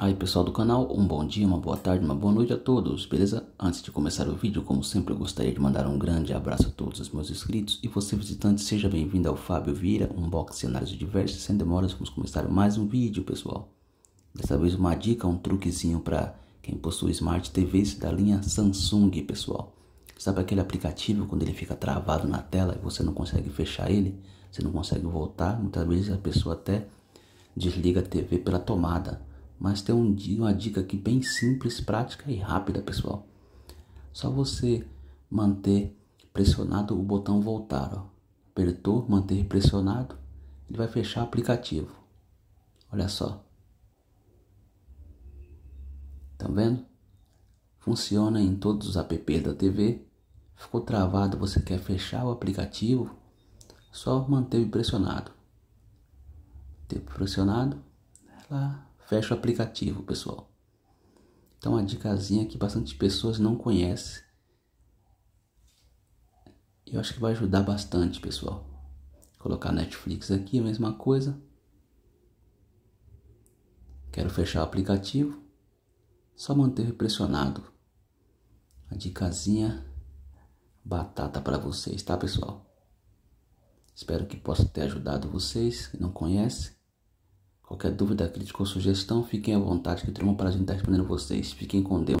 Aí pessoal do canal, um bom dia, uma boa tarde, uma boa noite a todos, beleza? Antes de começar o vídeo, como sempre, eu gostaria de mandar um grande abraço a todos os meus inscritos e você visitante, seja bem-vindo ao Fábio Vira, um box de análise sem demoras, vamos começar mais um vídeo, pessoal. Dessa vez uma dica, um truquezinho para quem possui Smart TVs da linha Samsung, pessoal. Sabe aquele aplicativo quando ele fica travado na tela e você não consegue fechar ele, você não consegue voltar, muitas vezes a pessoa até desliga a TV pela tomada mas tem um, uma dica aqui bem simples, prática e rápida, pessoal. Só você manter pressionado o botão voltar. Ó. Apertou, manter pressionado, ele vai fechar o aplicativo. Olha só. Tá vendo? Funciona em todos os apps da TV. Ficou travado, você quer fechar o aplicativo, só manteve pressionado. Tempo pressionado, ela fecha o aplicativo, pessoal. Então, a dicasinha que bastante pessoas não conhecem. Eu acho que vai ajudar bastante, pessoal. Colocar Netflix aqui, a mesma coisa. Quero fechar o aplicativo. Só manter pressionado. A dicasinha batata para vocês, tá, pessoal? Espero que possa ter ajudado vocês que não conhecem. Qualquer dúvida, crítica ou sugestão, fiquem à vontade que eu teremos prazer em estar respondendo vocês. Fiquem com Deus.